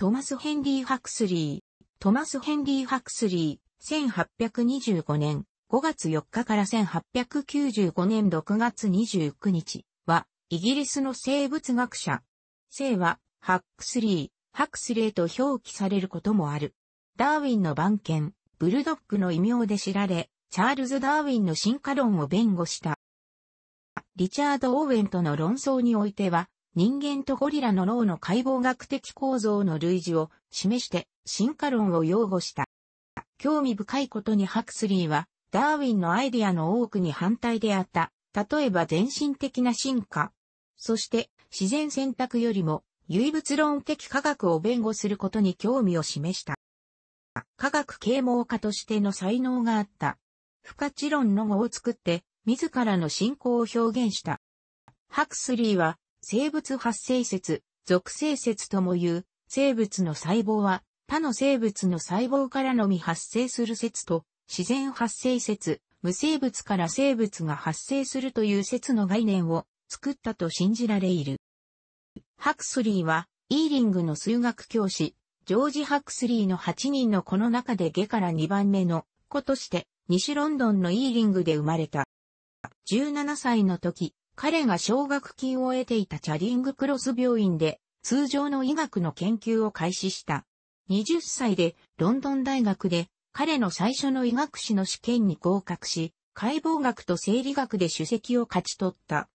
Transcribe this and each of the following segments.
トマス・ヘンリー・ハクスリー。トマス・ヘンリー・ハクスリー、1825年5月4日から1895年6月29日は、イギリスの生物学者。生は、ハックスリー、ハクスレーと表記されることもある。ダーウィンの番犬、ブルドッグの異名で知られ、チャールズ・ダーウィンの進化論を弁護した。リチャード・オーウェンとの論争においては、人間とゴリラの脳の解剖学的構造の類似を示して進化論を擁護した。興味深いことにハクスリーは、ダーウィンのアイデアの多くに反対であった。例えば全身的な進化。そして自然選択よりも唯物論的科学を弁護することに興味を示した。科学啓蒙家としての才能があった。不可知論の語を作って自らの信仰を表現した。ハクスリーは生物発生説、属性説とも言う、生物の細胞は、他の生物の細胞からのみ発生する説と、自然発生説、無生物から生物が発生するという説の概念を作ったと信じられいる。ハクスリーは、イーリングの数学教師、ジョージ・ハクスリーの8人のこの中で下から2番目の子として、西ロンドンのイーリングで生まれた。17歳の時、彼が奨学金を得ていたチャリングクロス病院で通常の医学の研究を開始した。20歳でロンドン大学で彼の最初の医学士の試験に合格し、解剖学と生理学で首席を勝ち取った。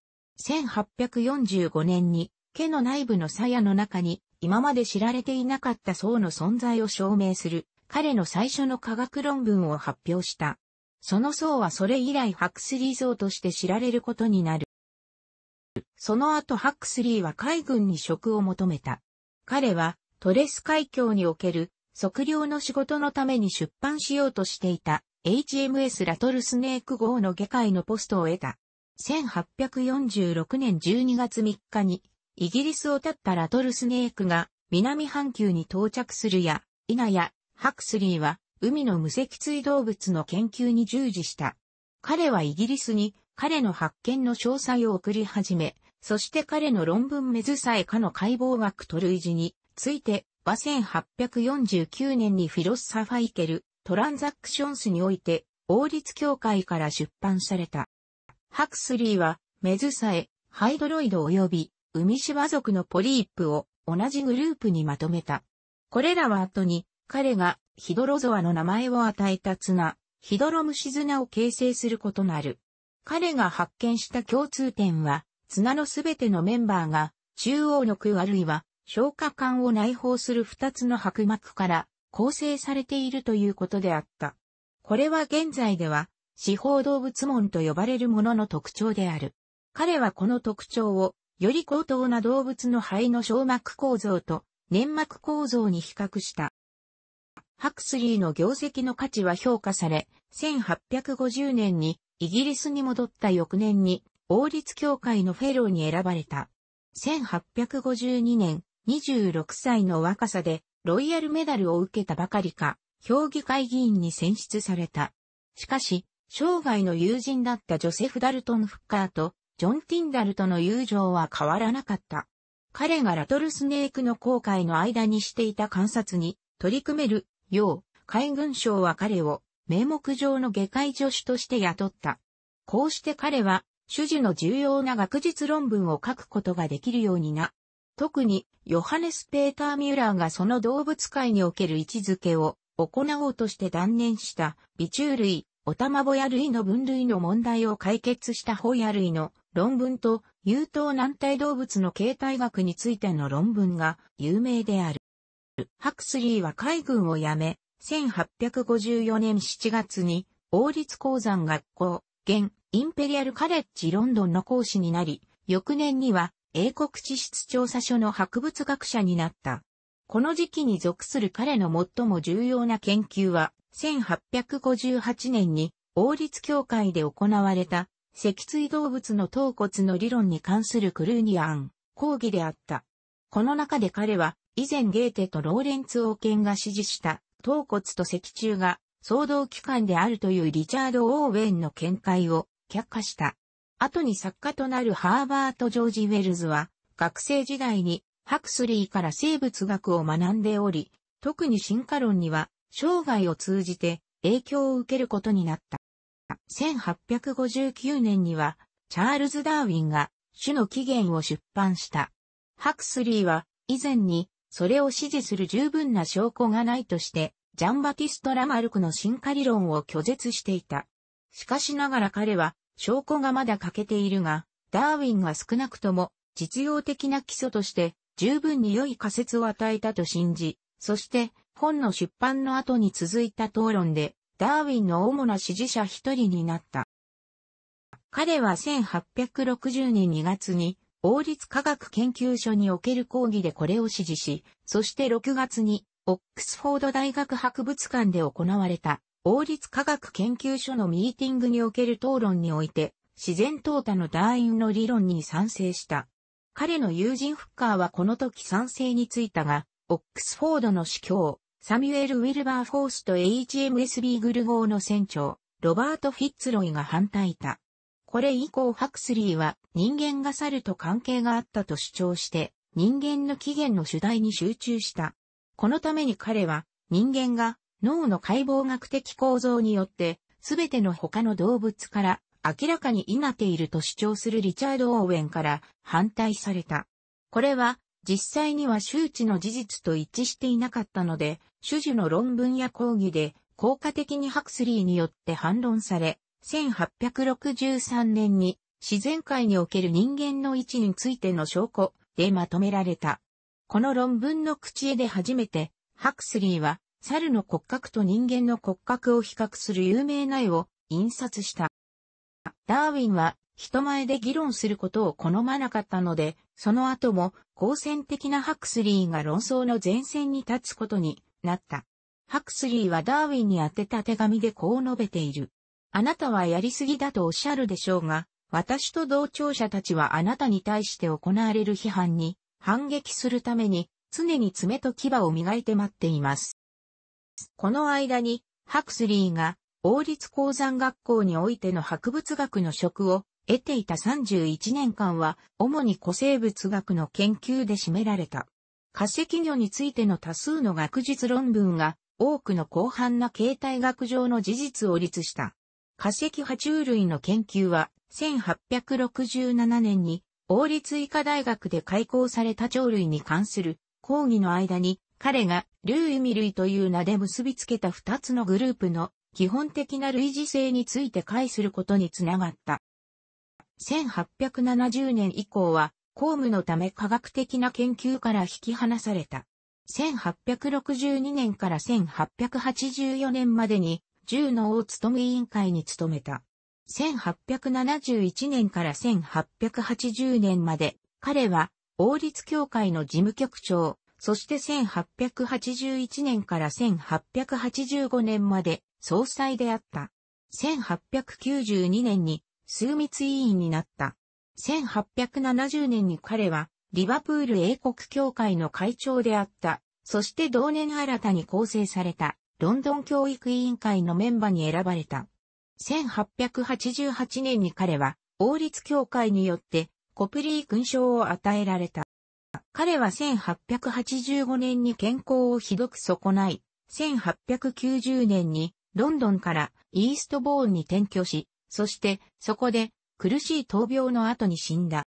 1845年に毛の内部の鞘の中に今まで知られていなかった層の存在を証明する彼の最初の科学論文を発表した。その層はそれ以来ハクスリー層として知られることになる。その後ハックスリーは海軍に職を求めた。彼はトレス海峡における測量の仕事のために出版しようとしていた HMS ラトルスネーク号の下界のポストを得た。1846年12月3日にイギリスを立ったラトルスネークが南半球に到着するや、否や、ハクスリーは海の無脊椎動物の研究に従事した。彼はイギリスに彼の発見の詳細を送り始め、そして彼の論文メズサエカの解剖学と類似について、は1849年にフィロッサファイケル、トランザクションスにおいて、王立協会から出版された。ハクスリーは、メズサエ、ハイドロイド及び、ウミシワ族のポリープを同じグループにまとめた。これらは後に、彼がヒドロゾアの名前を与えた綱、ヒドロムシ綱を形成することなる。彼が発見した共通点は、綱のすべてのメンバーが、中央の区あるいは、消化管を内包する二つの白膜から構成されているということであった。これは現在では、四方動物門と呼ばれるものの特徴である。彼はこの特徴を、より高等な動物の肺の小膜構造と粘膜構造に比較した。ハクスリーの業績の価値は評価され、1850年にイギリスに戻った翌年に、王立協会のフェローに選ばれた。1852年、26歳の若さで、ロイヤルメダルを受けたばかりか、評議会議員に選出された。しかし、生涯の友人だったジョセフ・ダルトン・フッカーと、ジョン・ティンダルとの友情は変わらなかった。彼がラトルスネークの航海の間にしていた観察に取り組めるよう、海軍省は彼を名目上の下界助手として雇った。こうして彼は、主事の重要な学術論文を書くことができるようにな。特に、ヨハネス・ペーター・ミュラーがその動物界における位置づけを行おうとして断念した、微虫類、オタマボヤ類の分類の問題を解決したホヤ類の論文と、有頭軟体動物の形態学についての論文が有名である。ハクスリーは海軍を辞め、1854年7月に、王立鉱山学校、現、インペリアルカレッジロンドンの講師になり、翌年には、英国地質調査所の博物学者になった。この時期に属する彼の最も重要な研究は、1858年に王立協会で行われた、脊椎動物の頭骨の理論に関するクルーニアン、講義であった。この中で彼は、以前ゲーテとローレンツ王権が支持した頭骨と脊柱が騒動機関であるというリチャード・オーウェンの見解を却下した。後に作家となるハーバート・ジョージ・ウェルズは、学生時代にハクスリーから生物学を学んでおり、特に進化論には生涯を通じて影響を受けることになった。1859年にはチャールズ・ダーウィンが種の起源を出版した。ハクスリーは以前にそれを支持する十分な証拠がないとして、ジャンバティスト・ラマルクの進化理論を拒絶していた。しかしながら彼は、証拠がまだ欠けているが、ダーウィンが少なくとも、実用的な基礎として、十分に良い仮説を与えたと信じ、そして、本の出版の後に続いた討論で、ダーウィンの主な支持者一人になった。彼は1860年2月に王立科学研究所における講義でこれを支持し、そして6月に、オックスフォード大学博物館で行われた、王立科学研究所のミーティングにおける討論において、自然淘汰の団員の理論に賛成した。彼の友人フッカーはこの時賛成についたが、オックスフォードの司教、サミュエル・ウィルバーフォースと HMSB グル号の船長、ロバート・フィッツロイが反対いた。これ以降ハクスリーは人間が猿と関係があったと主張して、人間の起源の主題に集中した。このために彼は人間が脳の解剖学的構造によって全ての他の動物から明らかに否っていると主張するリチャード・オーウェンから反対された。これは実際には周知の事実と一致していなかったので、主樹の論文や講義で効果的にハクスリーによって反論され、1863年に自然界における人間の位置についての証拠でまとめられた。この論文の口絵で初めて、ハクスリーは、猿の骨格と人間の骨格を比較する有名な絵を印刷した。ダーウィンは人前で議論することを好まなかったので、その後も好戦的なハクスリーが論争の前線に立つことになった。ハクスリーはダーウィンに宛てた手紙でこう述べている。あなたはやりすぎだとおっしゃるでしょうが、私と同調者たちはあなたに対して行われる批判に反撃するために常に爪と牙を磨いて待っています。この間にハクスリーが王立鉱山学校においての博物学の職を得ていた31年間は主に古生物学の研究で占められた。化石魚についての多数の学術論文が多くの広範な形態学上の事実を立した。化石爬虫類の研究は、1867年に、王立医科大学で開講された鳥類に関する講義の間に、彼がー意味類という名で結びつけた二つのグループの基本的な類似性について解することにつながった。1870年以降は、公務のため科学的な研究から引き離された。1862年から1884年までに1の大務委員会に勤めた。1871年から1880年まで、彼は、王立協会の事務局長、そして1881年から1885年まで、総裁であった。1892年に、枢密委員になった。1870年に彼は、リバプール英国協会の会長であった。そして同年新たに構成された、ロンドン教育委員会のメンバーに選ばれた。1888年に彼は王立協会によってコプリー勲章を与えられた。彼は1885年に健康をひどく損ない、1890年にロンドンからイーストボーンに転居し、そしてそこで苦しい闘病の後に死んだ。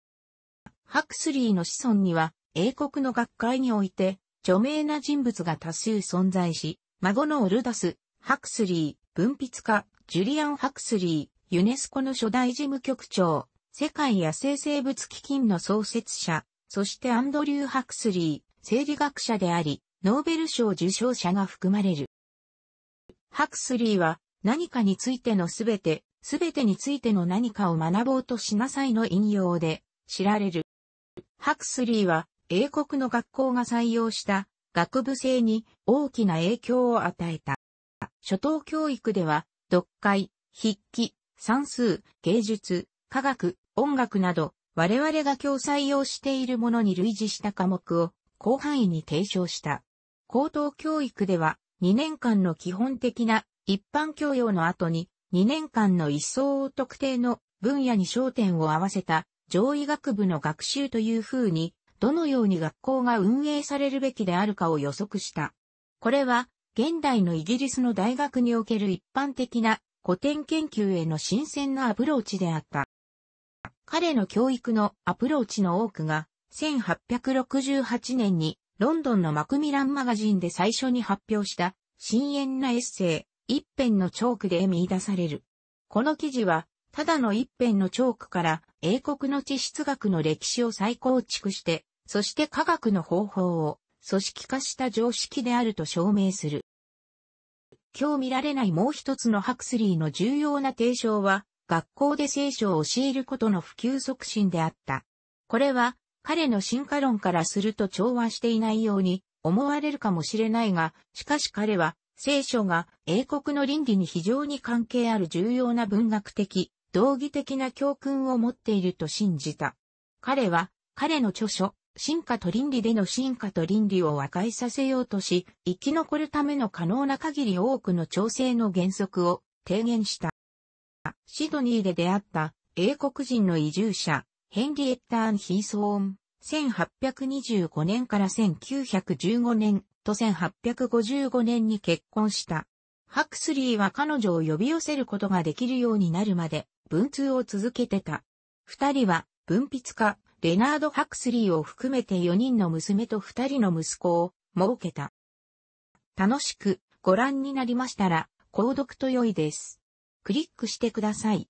ハクスリーの子孫には英国の学会において著名な人物が多数存在し、孫のオルダス、ハクスリー、文筆家、ジュリアン・ハクスリー、ユネスコの初代事務局長、世界野生生物基金の創設者、そしてアンドリュー・ハクスリー、生理学者であり、ノーベル賞受賞者が含まれる。ハクスリーは、何かについてのすべて、すべてについての何かを学ぼうとしなさいの引用で知られる。ハクスリーは英国の学校が採用した学部生に大きな影響を与えた。初等教育では、読解、筆記、算数、芸術、科学、音楽など、我々が共採用しているものに類似した科目を広範囲に提唱した。高等教育では、2年間の基本的な一般教養の後に、2年間の一層を特定の分野に焦点を合わせた上位学部の学習という風にどのように学校が運営されるべきであるかを予測した。これは、現代のイギリスの大学における一般的な古典研究への新鮮なアプローチであった。彼の教育のアプローチの多くが、1868年にロンドンのマクミランマガジンで最初に発表した深淵なエッセイ、一辺のチョークで見出される。この記事は、ただの一辺のチョークから英国の地質学の歴史を再構築して、そして科学の方法を組織化した常識であると証明する。今日見られないもう一つのハクスリーの重要な提唱は、学校で聖書を教えることの普及促進であった。これは、彼の進化論からすると調和していないように思われるかもしれないが、しかし彼は、聖書が英国の倫理に非常に関係ある重要な文学的、道義的な教訓を持っていると信じた。彼は、彼の著書、進化と倫理での進化と倫理を和解させようとし、生き残るための可能な限り多くの調整の原則を提言した。シドニーで出会った英国人の移住者、ヘンリエッターン・ヒーソーン、1825年から1915年と1855年に結婚した。ハクスリーは彼女を呼び寄せることができるようになるまで文通を続けてた。二人は文筆家、レナード・ハクスリーを含めて4人の娘と2人の息子を設けた。楽しくご覧になりましたら、購読と良いです。クリックしてください。